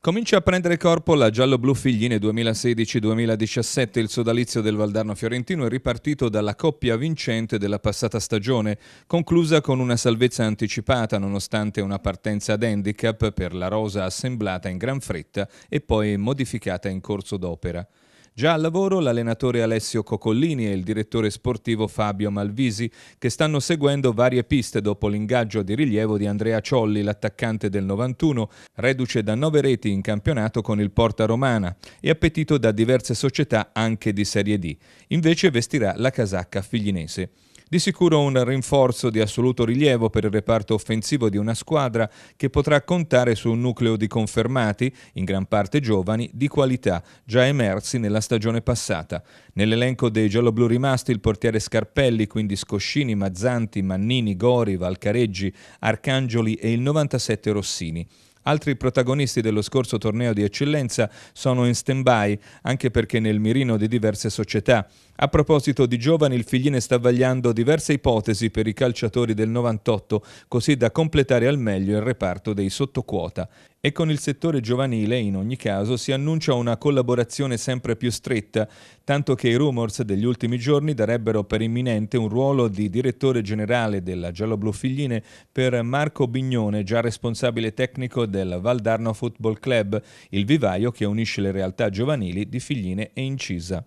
Comincia a prendere corpo la giallo-blu Figline 2016-2017. Il sodalizio del Valdarno Fiorentino è ripartito dalla coppia vincente della passata stagione, conclusa con una salvezza anticipata nonostante una partenza ad handicap per la rosa assemblata in gran fretta e poi modificata in corso d'opera. Già al lavoro l'allenatore Alessio Cocollini e il direttore sportivo Fabio Malvisi, che stanno seguendo varie piste dopo l'ingaggio di rilievo di Andrea Ciolli, l'attaccante del 91, reduce da nove reti in campionato con il Porta Romana e appetito da diverse società anche di Serie D. Invece vestirà la casacca figlinese. Di sicuro un rinforzo di assoluto rilievo per il reparto offensivo di una squadra che potrà contare su un nucleo di confermati, in gran parte giovani, di qualità, già emersi nella stagione passata. Nell'elenco dei gialloblu rimasti il portiere Scarpelli, quindi Scoscini, Mazzanti, Mannini, Gori, Valcareggi, Arcangioli e il 97 Rossini. Altri protagonisti dello scorso torneo di eccellenza sono in stand-by, anche perché nel mirino di diverse società. A proposito di giovani, il Figline sta vagliando diverse ipotesi per i calciatori del 98, così da completare al meglio il reparto dei sottoquota. E con il settore giovanile, in ogni caso, si annuncia una collaborazione sempre più stretta, tanto che i rumors degli ultimi giorni darebbero per imminente un ruolo di direttore generale della Gialloblu Figline per Marco Bignone, già responsabile tecnico del del Valdarno Football Club, il vivaio che unisce le realtà giovanili di Figline e Incisa.